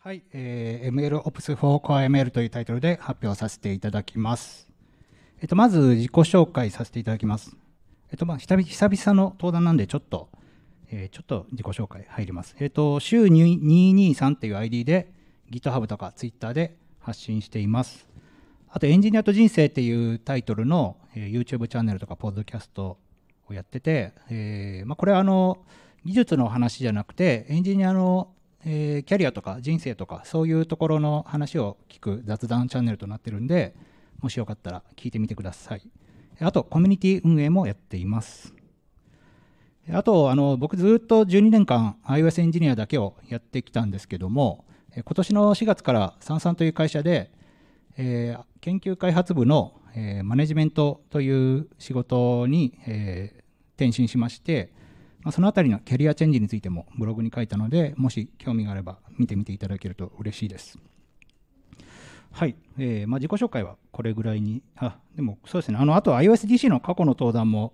はい、えー、MLOps for CoreML というタイトルで発表させていただきます。えっと、まず自己紹介させていただきます。えっと、まあ、久々の登壇なんで、ちょっと、えー、ちょっと自己紹介入ります。えっと、週223っていう ID で GitHub とか Twitter で発信しています。あと、エンジニアと人生っていうタイトルの、えー、YouTube チャンネルとか、ポッドキャストをやってて、えーまあ、これはあの、技術の話じゃなくて、エンジニアのえー、キャリアとか人生とかそういうところの話を聞く雑談チャンネルとなってるんでもしよかったら聞いてみてくださいあとコミュニティ運営もやっていますあとあの僕ずっと12年間 iOS エンジニアだけをやってきたんですけども今年の4月からサンサンという会社で、えー、研究開発部の、えー、マネジメントという仕事に、え転身しまして、まあ、その辺りのキャリアチェンジについてもブログに書いたので、もし興味があれば見てみていただけると嬉しいです。はい、えー、まあ、自己紹介はこれぐらいに、あでもそうですね、あのあと iOSDC の過去の登壇も、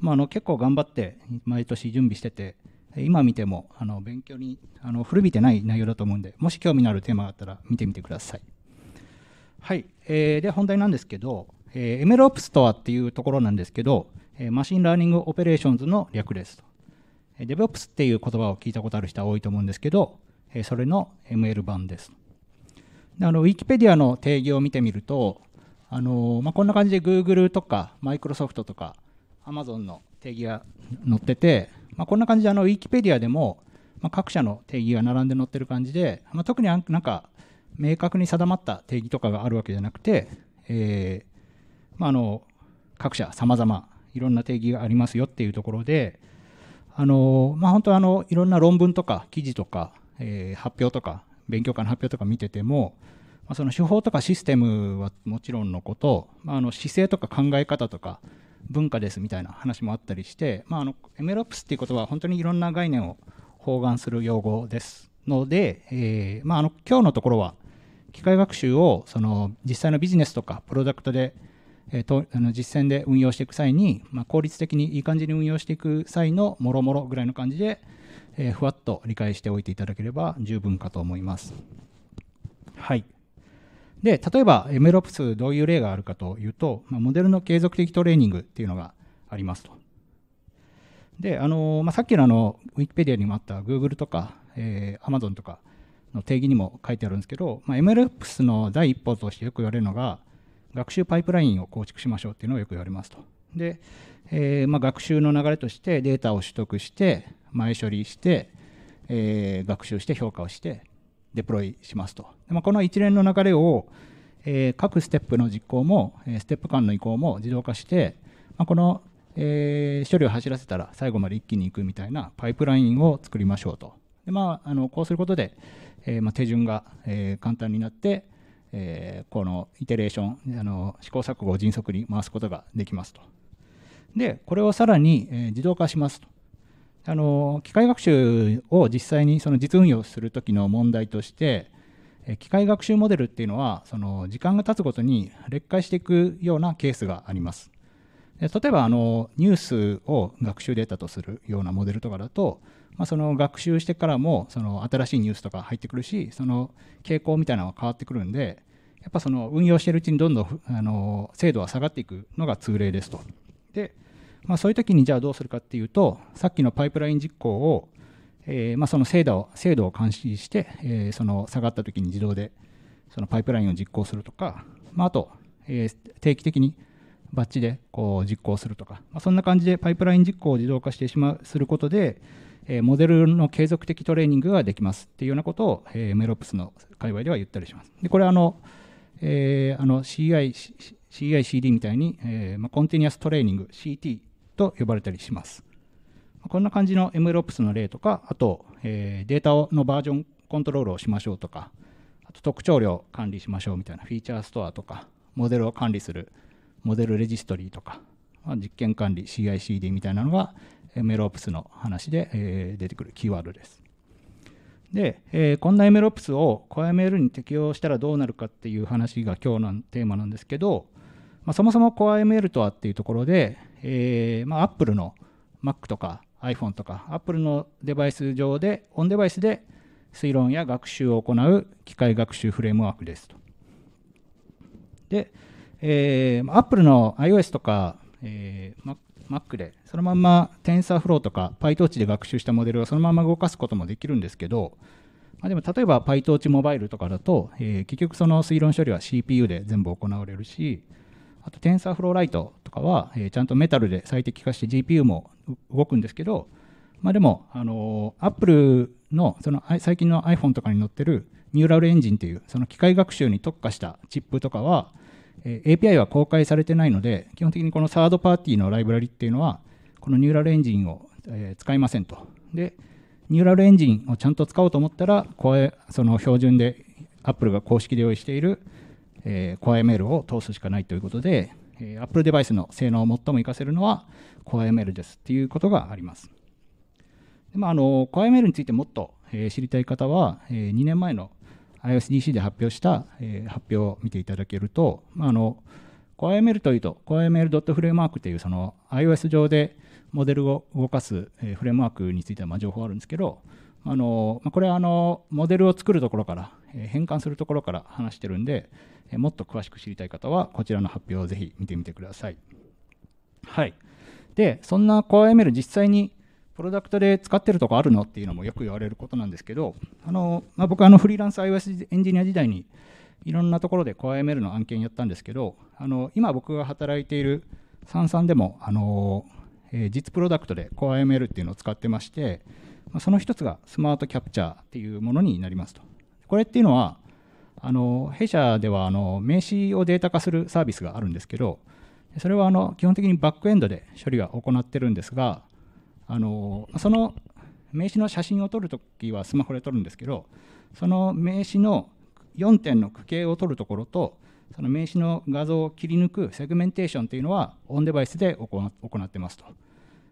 まあ、あの結構頑張って、毎年準備してて、今見てもあの勉強にあの古びてない内容だと思うんで、もし興味のあるテーマがあったら見てみてください。はい、えー、で、本題なんですけど、えー、MLOps とはっていうところなんですけど、えー、マシンラーニングオペレーションズの略ですと。DevOps っていう言葉を聞いたことある人は多いと思うんですけど、それの ML 版です。であの Wikipedia の定義を見てみると、あのまあ、こんな感じで Google とか Microsoft とか Amazon の定義が載ってて、まあ、こんな感じであの Wikipedia でも、まあ、各社の定義が並んで載ってる感じで、まあ、特になんか明確に定まった定義とかがあるわけじゃなくて、えーまあ、あの各社さまざまいろんな定義がありますよっていうところで、あのまあ、本当あのいろんな論文とか記事とか、えー、発表とか勉強会の発表とか見てても、まあ、その手法とかシステムはもちろんのこと、まあ、あの姿勢とか考え方とか文化ですみたいな話もあったりして、まあ、あの MLOps っていうことは本当にいろんな概念を包含する用語ですので、えーまあ、あの今日のところは機械学習をその実際のビジネスとかプロダクトでえー、とあの実践で運用していく際に、まあ、効率的にいい感じに運用していく際のもろもろぐらいの感じで、えー、ふわっと理解しておいていただければ十分かと思います。はい。で、例えば MLOps どういう例があるかというと、まあ、モデルの継続的トレーニングっていうのがありますと。で、あのまあ、さっきのあの Wikipedia にもあった Google とか、えー、Amazon とかの定義にも書いてあるんですけど、まあ、MLOps の第一歩としてよく言われるのが、学習パイプラインを構築しましょうっていうのをよく言われますと。で、えー、まあ、学習の流れとしてデータを取得して前処理して、えー、学習して評価をしてデプロイしますと。でまあ、この一連の流れを、えー、各ステップの実行も、えステップ間の移行も自動化して、まあ、この、え処理を走らせたら最後まで一気に行くみたいなパイプラインを作りましょうと。でまあ、あのこうすることで、えまあ、手順が、え簡単になって、えー、このイテレーションあの試行錯誤を迅速に回すことができますと。でこれをさらに、えー、自動化しますと。あの機械学習を実際にその実運用する時の問題として、えー、機械学習モデルっていうのはその時間が経つごとに劣化していくようなケースがあります。例えばあのニュースを学習データとするようなモデルとかだとまあ、その学習してからもその新しいニュースとか入ってくるしその傾向みたいなのは変わってくるんでやっぱその運用しているうちにどんどんあの精度は下がっていくのが通例ですと。で、まあ、そういう時にじゃあどうするかっていうとさっきのパイプライン実行を、えー、まあその精度を精度を監視して、えー、その下がった時に自動でそのパイプラインを実行するとか、まあ、あと、えー、定期的にバッチでこう実行するとか、まあ、そんな感じでパイプライン実行を自動化してしまうすることで、えー、モデルの継続的トレーニングができますっていうようなことを、えー、メロプスの界隈では言ったりします。でこれはあの、えー、あの CI、CICD みたいに、えーまあ、コンティニアストレーニング CT と呼ばれたりします。こんな感じの MLOps の例とか、あと、えー、データのバージョンコントロールをしましょうとか、あと特徴量管理しましょうみたいなフィーチャーストアとか、モデルを管理するモデルレジストリーとか、まあ、実験管理 CICD みたいなのが、メロープスの話で、えー、出てくるキーワードです。で、えー、こんな MLOps を CoreML に適用したらどうなるかっていう話が今日のテーマなんですけど、まあ、そもそも CoreML とはっていうところで、えーまあ、Apple の Mac とか iPhone とか Apple のデバイス上でオンデバイスで推論や学習を行う機械学習フレームワークですと。で、えー、Apple の iOS とか、えー、Mac でそのまま TensorFlow とか PyTorch で学習したモデルをそのまま動かすこともできるんですけど、まあ、でも例えば PyTorch モバイルとかだと、えー、結局その推論処理は CPU で全部行われるしあと TensorFlow Lite とかは、えー、ちゃんとメタルで最適化して GPU も動くんですけど、まあ、でも、あのー、Apple のその最近の iPhone とかに載ってるニューラルエンジンっていうその機械学習に特化したチップとかはえ API は公開されてないので、基本的にこのサードパーティーのライブラリっていうのは、このニューラルエンジンを、え使いませんと。で、ニューラルエンジンをちゃんと使おうと思ったら、こその標準で Apple が公式で用意している、え CoreML を通すしかないということで、え Apple デバイスの性能を最も活かせるのは CoreML ですっていうことがあります。でまあ、の CoreML についてもっと、え知りたい方は、え2年前の iOSDC で発表した、えー、発表を見ていただけると、まあ、あの CoreML というと CoreML.framework というその iOS 上でモデルを動かす、えー、フレームワークについてはまあ情報あるんですけどあのこれはあのモデルを作るところから、えー、変換するところから話してるんで、えー、もっと詳しく知りたい方はこちらの発表をぜひ見てみてください。はい、でそんな CoreML 実際にプロダクトで使ってるとこあるのっていうのもよく言われることなんですけど、あのまあ、僕あのフリーランス iOS エンジニア時代にいろんなところで CoreML の案件やったんですけど、あの今僕が働いているサンサンでも、あのえー、実プロダクトで CoreML っていうのを使ってまして、まあ、その一つがスマートキャプチャーっていうものになりますと。これっていうのは、あの弊社ではあの名刺をデータ化するサービスがあるんですけど、それはあの基本的にバックエンドで処理は行ってるんですが、あのその名刺の写真を撮るときはスマホで撮るんですけどその名刺の4点の区形を撮るところとその名刺の画像を切り抜くセグメンテーションというのはオンデバイスで行ってますと。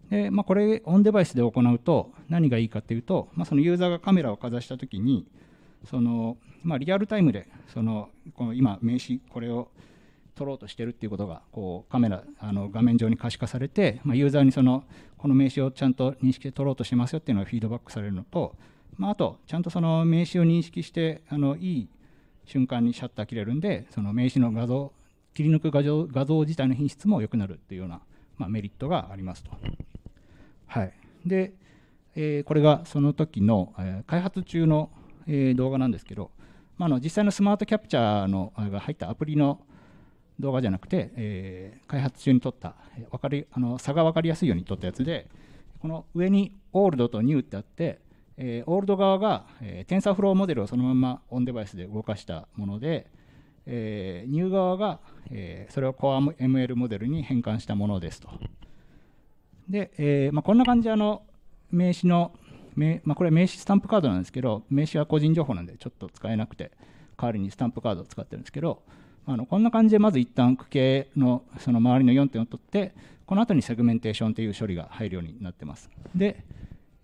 でまあ、これオンデバイスで行うと何がいいかというと、まあ、そのユーザーがカメラをかざしたときにその、まあ、リアルタイムでそのこの今名刺これを撮ろうとしてるっていうことがこうカメラあの画面上に可視化されて、まあ、ユーザーにそのこの名刺をちゃんと認識して撮ろうとしてますよっていうのがフィードバックされるのと、まあ、あとちゃんとその名刺を認識してあのいい瞬間にシャッター切れるんでその名刺の画像切り抜く画像画像自体の品質も良くなるっていうような、まあ、メリットがありますと。はい、で、えー、これがその時の、えー、開発中の、えー、動画なんですけど、まあ、の実際のスマートキャプチャーのが入ったアプリの動画じゃなくて、えー、開発中に撮ったわかりあの差が分かりやすいように撮ったやつでこの上にオールドとニューってあって、えー、オールド側が、えー、テンサーフローモデルをそのままオンデバイスで動かしたもので、えー、ニュー側が、えー、それを CoreML モデルに変換したものですと。で、えーまあ、こんな感じであの名刺の、まあ、これ名刺スタンプカードなんですけど名刺は個人情報なんでちょっと使えなくて代わりにスタンプカードを使ってるんですけど、あのこんな感じでまず一旦区形のその周りの4点を取ってこの後にセグメンテーションという処理が入るようになってます。で、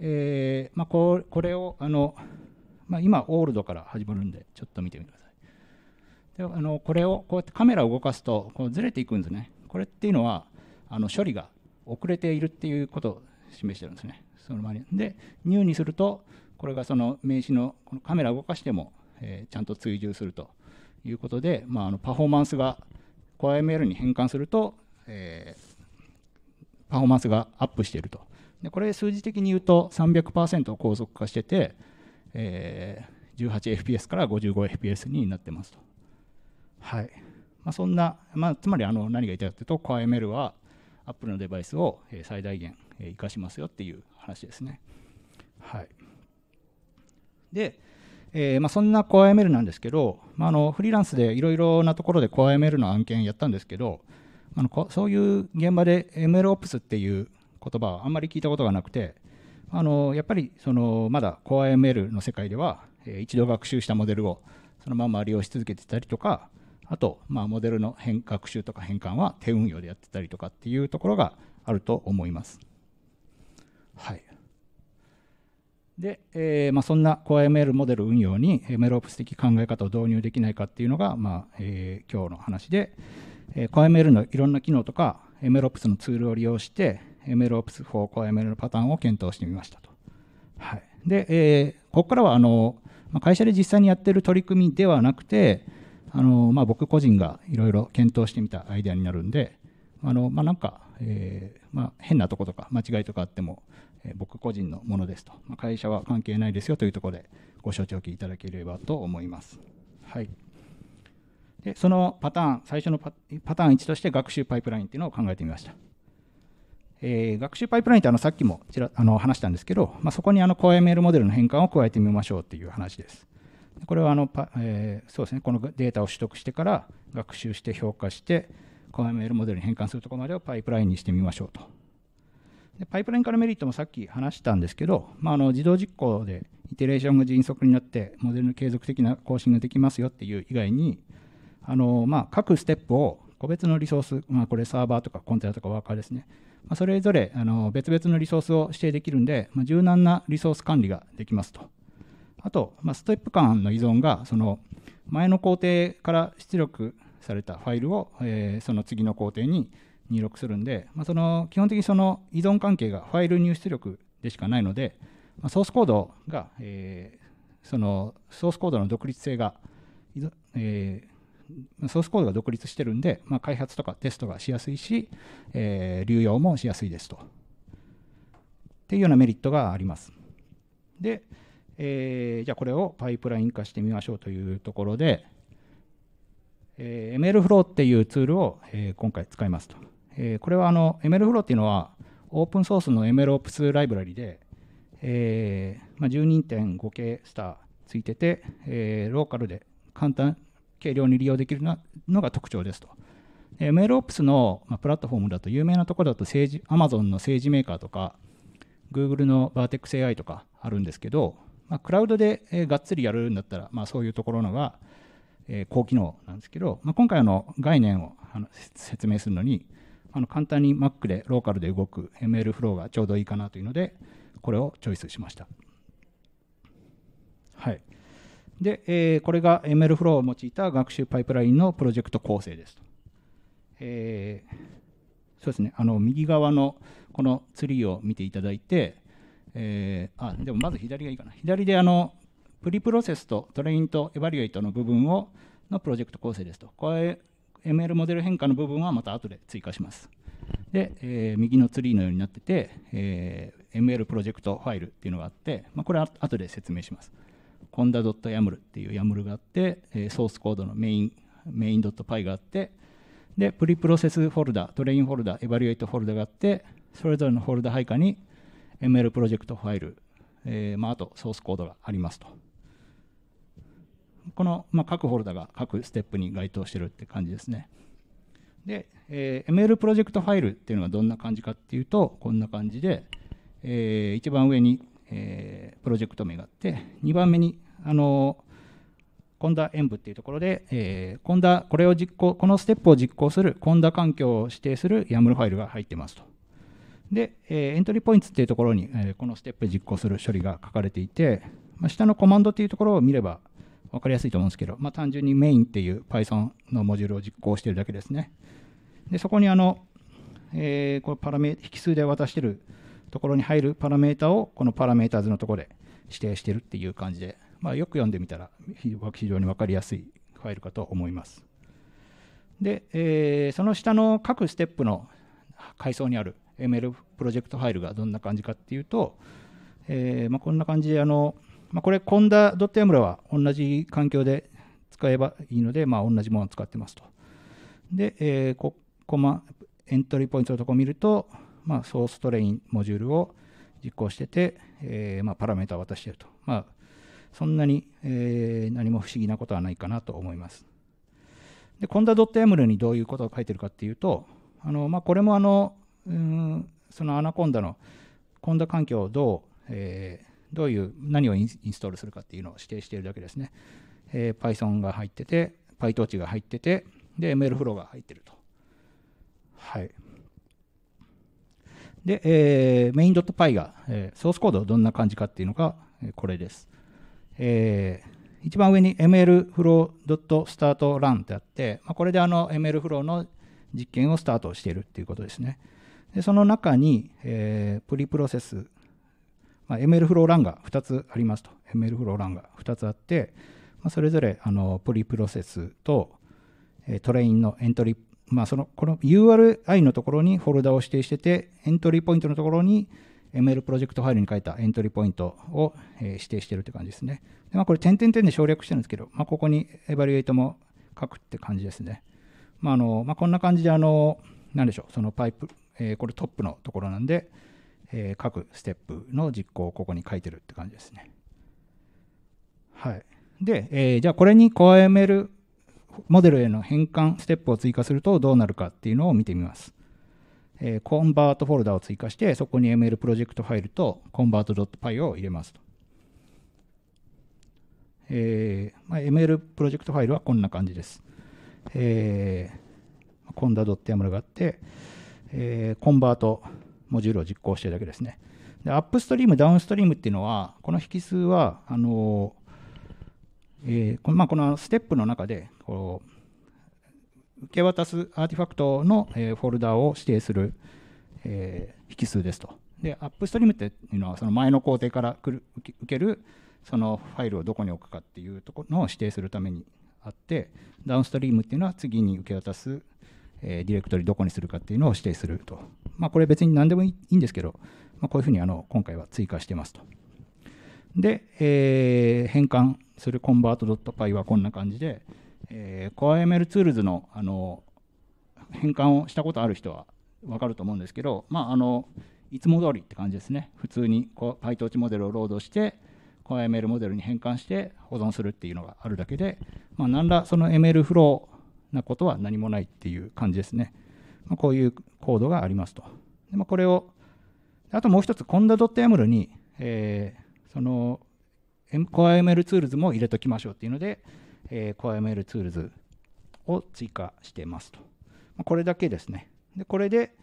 えーまあ、ここれをあの、まあ、今オールドから始まるんでちょっと見てみてください。であのこれをこうやってカメラを動かすとこうずれていくんですね。これっていうのはあの処理が遅れているっていうことを示してるんですね。その周りで、ニューにするとこれがその名刺のこのカメラを動かしても、えー、ちゃんと追従すると。いうことで、まあ、あのパフォーマンスが CoreML に変換すると、えー、パフォーマンスがアップしていると。でこれ数字的に言うと300%高速化してて、えー、18fps から 55fps になってますと。はいまあ、そんな、まあ、つまりあの何が言いたいかというと CoreML は Apple のデバイスを最大限生かしますよっていう話ですね。はい、で、えー、まあ、そんな CoreML なんですけど、まあ、あのフリーランスでいろいろなところで CoreML の案件やったんですけどあのそういう現場で MLOps っていう言葉はあんまり聞いたことがなくてあのやっぱりそのまだ CoreML の世界では、えー、一度学習したモデルをそのまま利用し続けてたりとかあと、まあ、モデルの変学習とか変換は手運用でやってたりとかっていうところがあると思います。はいで、えーまあ、そんな CoreML モデル運用に MLOps 的考え方を導入できないかっていうのが、まあえー、今日の話で、えー、CoreML のいろんな機能とか MLOps のツールを利用して MLOps 4 o r CoreML のパターンを検討してみましたと。はい、で、えー、ここからはあの、まあ、会社で実際にやってる取り組みではなくてあの、まあ、僕個人がいろいろ検討してみたアイデアになるんであの、まあ、なんか、えーまあ、変なとことか間違いとかあっても僕個人のものですと、まあ、会社は関係ないですよというところでご承知おきいただければと思います。はい、でそのパターン、最初のパターン1として学習パイプラインというのを考えてみました。えー、学習パイプラインってあのさっきもちらあの話したんですけど、まあ、そこにあの CoreML モデルの変換を加えてみましょうっていう話です。これはあのパ、えー、そうですね、このデータを取得してから学習して評価して CoreML モデルに変換するところまでをパイプラインにしてみましょうとでパイプライン化のメリットもさっき話したんですけど、まあ、あの自動実行でイテレーションが迅速になってモデルの継続的な更新ができますよっていう以外にあの、まあ、各ステップを個別のリソース、まあ、これサーバーとかコンテナとかワーカーですね、まあ、それぞれあの別々のリソースを指定できるんで、まあ、柔軟なリソース管理ができますと。あと、まあ、ステップ間の依存がその前の工程から出力されたファイルを、えー、その次の工程に入力するんで、まあ、その基本的にその依存関係がファイル入出力でしかないので、まあ、ソースコードが、えー、そのソースコードの独立性が、えー、ソースコードが独立してるんで、まあ、開発とかテストがしやすいし、えー、流用もしやすいですと。っていうようなメリットがあります。で、えー、じゃあこれをパイプライン化してみましょうというところで、えー、MLflow っていうツールを、えー、今回使いますと。えー、これはあの MLflow っていうのはオープンソースの MLOps ライブラリで、えーまあ、12.5K スターついてて、えー、ローカルで簡単、軽量に利用できるのが特徴ですと。MLOps の、まあ、プラットフォームだと有名なところだと政治 Amazon の政治メーカーとか Google の VertexAI とかあるんですけど、まあ、クラウドで、えー、がっつりやるんだったら、まあ、そういうところのが、えー、高機能なんですけど、まあ、今回の概念をあの説明するのに、あの簡単に Mac でローカルで動く ML フローがちょうどいいかなというので、これをチョイスしました。はい。で、えー、これが ML フローを用いた学習パイプラインのプロジェクト構成ですと。えー、そうですね、あの右側のこのツリーを見ていただいて、えー、あでもまず左がいいかな。左であのプリプロセスとトレインとエバリエイトの部分をのプロジェクト構成ですと。これ ML モデル変化の部分はまた後で追加します。で、えー、右のツリーのようになってて、えー、ML プロジェクトファイルっていうのがあって、まあ、これは後で説明します。コンダ .yaml っていう YAML があって、えー、ソースコードのメイン、メイン .py があって、で、プリプロセスフォルダ、トレインフォルダ、エバリエイトフォルダがあって、それぞれのフォルダ配下に ML プロジェクトファイル、えーまあ、あとソースコードがありますと。この、まあ、各ホルダーが各ステップに該当してるって感じですね。で、えー、ML プロジェクトファイルっていうのはどんな感じかっていうと、こんな感じで、えー、一番上に、えー、プロジェクト名があって、2番目に、あのコンダ演武っていうところで、えー、コンダこれを実行、このステップを実行するコンダ環境を指定する YAML ファイルが入ってますと。で、えー、エントリーポイントっていうところに、えー、このステップ実行する処理が書かれていて、まあ、下のコマンドっていうところを見れば、分かりやすいと思うんですけど、まあ、単純にメインっていう Python のモジュールを実行しているだけですね。で、そこにあの、えー、このパラメ引数で渡しているところに入るパラメータをこのパラメータ図のところで指定しているっていう感じで、まあ、よく読んでみたら非常に分かりやすいファイルかと思います。で、えー、その下の各ステップの階層にある ML プロジェクトファイルがどんな感じかっていうと、えーまあ、こんな感じであのまあ、これ、コンダ .yaml は同じ環境で使えばいいので、まあ、同じものを使ってますと。で、えー、ここまエントリーポイントのところを見ると、まあ、ソーストレインモジュールを実行してて、えー、まあ、パラメータを渡していると。まあ、そんなに、えー、何も不思議なことはないかなと思います。で、コンダ .yaml にどういうことを書いてるかっていうと、あのまあ、これもあの、うん、そのアナコンダのコンダ環境をどう、えどういう、何をインストールするかっていうのを指定しているだけですね。えー、Python が入ってて、PyTorch が入ってて、で、MLflow が入ってると。はい。で、えー、main.py が、えー、ソースコードどんな感じかっていうのが、えー、これです。えー、一番上に mlflow.startrun ってあって、まあ、これであの mlflow の実験をスタートしているっていうことですね。でその中に、えー、プリプロセスまあ、ML フローランが2つありますと ML フローランが2つあって、まあ、それぞれあのプリプロセスと、えトレインのエントリーまあ、そのこの URI のところにフォルダを指定しててエントリーポイントのところに ML プロジェクトファイルに書いたエントリーポイントを、え指定しているという感じですね。でまあ、これ点々点で省略してるんですけど、まあ、ここにエバリエイトも書くって感じですね。まああのまあ、こんな感じであの、なんでしょう、そのパイプ、えー、これトップのところなんで、えー、各ステップの実行をここに書いてるって感じですね。はい。で、えー、じゃあこれに CoreML モデルへの変換ステップを追加するとどうなるかっていうのを見てみます。えー、コンバートフォルダを追加して、そこに ML プロジェクトファイルと convert.py を入れますと。えーまあ、ML プロジェクトファイルはこんな感じです。えー、コンダ .yaml があって、えー、コンバートモジュールを実行してるだけですね。で、アップストリーム、ダウンストリームっていうのは、この引数は、あのえーこのまあ、このステップの中でこう、受け渡すアーティファクトの、えー、フォルダを指定する、えー、引数ですと。で、アップストリームっていうのは、その前の工程からくる受けるそのファイルをどこに置くかっていうところの指定するためにあって、ダウンストリームっていうのは次に受け渡す、えディレクトリどこにするかっていうのを指定すると。まあ、これ別に何でもいいんですけど、まあ、こういうふうにあの今回は追加してますと。で、えー、変換する convert.py はこんな感じで、えー、c o r e m l ツールズのあの変換をしたことある人は分かると思うんですけど、まあ、あのいつも通りって感じですね。普通に PyTorch モデルをロードして、CoreML モデルに変換して保存するっていうのがあるだけで、まあ、何らその ML フローなことは何もないっていう感じですね。まあ、こういうコードがありますと。でまあ、これを、あともう一つ、コンダ .yaml に、えー、その CoreML ツールズも入れときましょうっていうので、えー、CoreML ツールズを追加してますと。まあ、これだけですね。で、これで、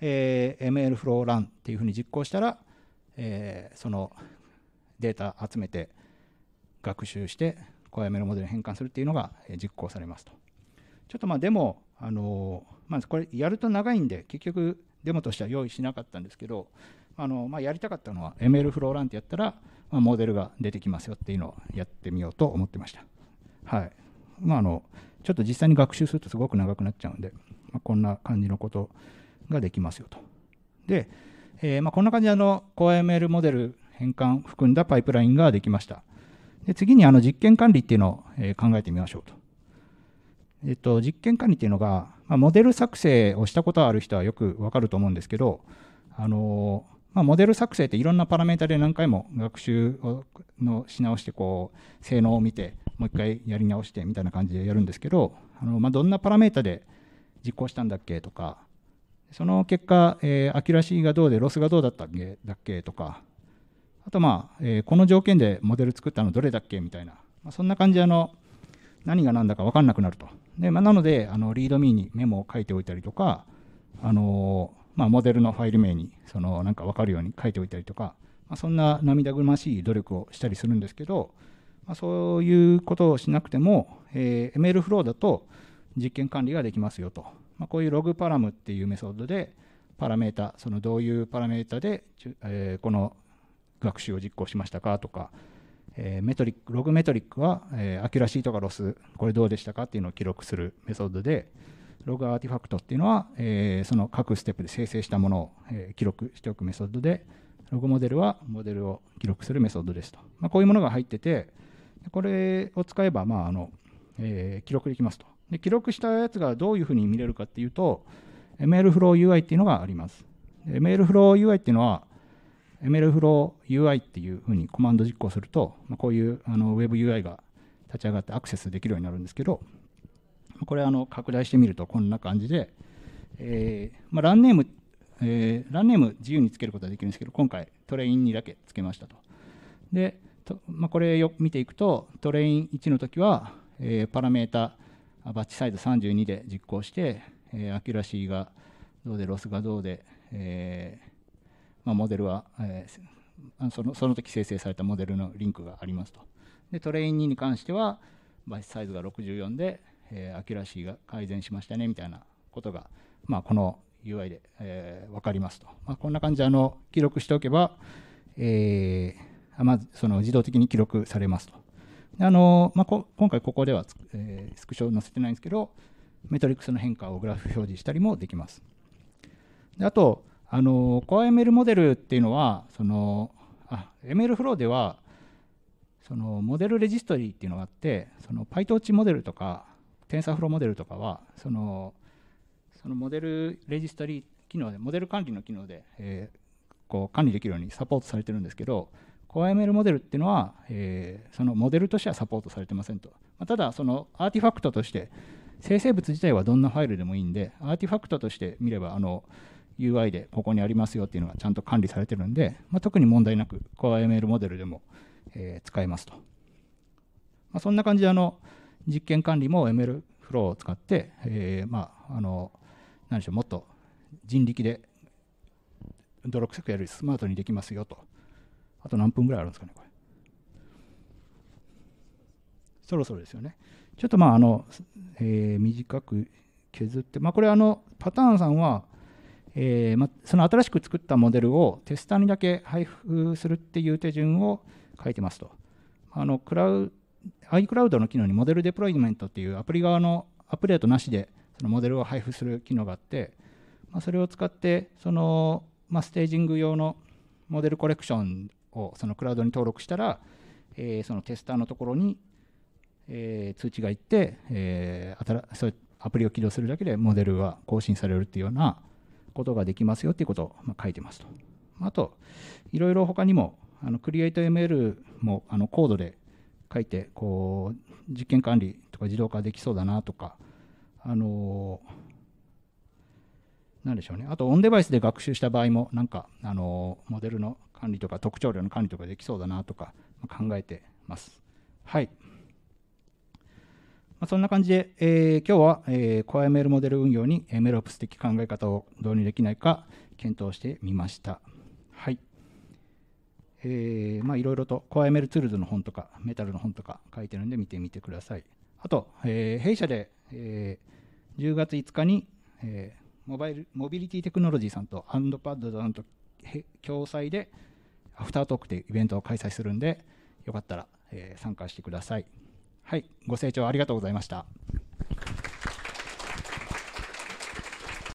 えー、ML フローランっていうふうに実行したら、えー、そのデータ集めて学習して CoreML モデルに変換するっていうのが実行されますと。ちょっとまあデモ、あのまあ、これやると長いんで、結局デモとしては用意しなかったんですけど、あのまあ、やりたかったのは ML フローランってやったら、まあ、モデルが出てきますよっていうのをやってみようと思ってました。はいまあ、あのちょっと実際に学習するとすごく長くなっちゃうんで、まあ、こんな感じのことができますよと。で、えー、まあこんな感じであの CoreML モデル変換含んだパイプラインができました。で次にあの実験管理っていうのを考えてみましょうと。えっと、実験管理っていうのが、まあ、モデル作成をしたことある人はよくわかると思うんですけど、あのまあ、モデル作成っていろんなパラメータで何回も学習をのし直してこう性能を見てもう一回やり直してみたいな感じでやるんですけどあの、まあ、どんなパラメータで実行したんだっけとかその結果、えー、アキュラシーがどうでロスがどうだったっけだっけとかあとまあ、えー、この条件でモデル作ったのどれだっけみたいな、まあ、そんな感じであの何が何だか分かんなくなるとで、まあ、なので、あの、リードミーにメモを書いておいたりとか、あの、まあ、モデルのファイル名に、その、なんかわかるように書いておいたりとか、まあ、そんな涙ぐましい努力をしたりするんですけど、まあ、そういうことをしなくても、えー、ML フローだと実験管理ができますよと。まあ、こういうログパラムっていうメソッドで、パラメータ、そのどういうパラメータで、えー、この学習を実行しましたかとか、えメトリックログメトリックは、えアキュラシーとかロスこれどうでしたかっていうのを記録するメソッドでログアーティファクトっていうのは、えその各ステップで生成したものを、え記録しておくメソッドでログモデルはモデルを記録するメソッドですと、まあ、こういうものが入っててこれを使えば、まああのえ記録できますとで記録したやつがどういうふうに見れるかっていうと m l ルフロー UI っていうのがありますメールフロー UI っていうのは MLflowUI っていうふうにコマンド実行すると、まあ、こういうあの WebUI が立ち上がってアクセスできるようになるんですけど、これあの拡大してみるとこんな感じで、えーまあ、ランネーム、えー、ランネーム自由につけることはできるんですけど、今回トレインにだけつけましたと。で、とまあ、これを見ていくと、トレイン1の時は、えー、パラメータバッチサイズ32で実行して、えー、アキュラシーがどうで、ロスがどうで、えー、まあ、モデルは、えー、そのその時生成されたモデルのリンクがありますと。でトレイン2に関してはバイスサイズが64で、えー、アキュラシーが改善しましたねみたいなことが、まあ、この UI で、えー、分かりますと。まあ、こんな感じであの記録しておけば、えー、まずその自動的に記録されますと。あのまあ、こ今回ここでは、えー、スクショを載せてないんですけど、メトリックスの変化をグラフ表示したりもできます。であと、あの CoreML モデルっていうのはそのあ ML フローではそのモデルレジストリーっていうのがあってその PyTorch モデルとか TensorFlow モデルとかはそのそのモデルレジストリー機能でモデル管理の機能で、えー、こう管理できるようにサポートされてるんですけど CoreML モデルっていうのは、えー、そのモデルとしてはサポートされてませんと、まあ、ただそのアーティファクトとして生成物自体はどんなファイルでもいいんでアーティファクトとして見ればあの UI でここにありますよっていうのがちゃんと管理されてるんで、まあ、特に問題なく CoreML モデルでも、えー、使えますと。まあ、そんな感じであの実験管理も ML フローを使って、えー、まああの何でしょうもっと人力で泥臭くやるスマートにできますよと。あと何分ぐらいあるんですかね、これ。そろそろですよね。ちょっとまああの、えー、短く削って、まあ、これあのパターンさんはえーま、その新しく作ったモデルをテスターにだけ配布するっていう手順を書いてますと。あのクラウ iCloud の機能にモデルデプロイメントっていうアプリ側のアップデートなしでそのモデルを配布する機能があって、まあ、それを使ってその、まあ、ステージング用のモデルコレクションをそのクラウドに登録したら、えー、そのテスターのところに、えー、通知がいって、えー、新そうアプリを起動するだけでモデルが更新されるっていうようなことができますよっていうことをま書いてますと。あと、いろいろ他にも、あのクリエイト m l もあのコードで書いて、こう、実験管理とか自動化できそうだなとか、あのー、なんでしょうね。あと、オンデバイスで学習した場合も、なんか、あのー、モデルの管理とか、特徴量の管理とかできそうだなとか考えてます。はい。まあ、そんな感じで、えー、今日は、えー、CoreML モデル運用にメロプス的考え方を導入できないか検討してみました。はい。えー、まあいろいろと CoreML ツールズの本とかメタルの本とか書いてるんで見てみてください。あと、えー、弊社で、えー、10月5日に、えー、モバイルモビリティテクノロジーさんとハンドパッドさんと共催でアフタートークというイベントを開催するんでよかったら、えー、参加してください。はい、ご清聴ありがとうございました。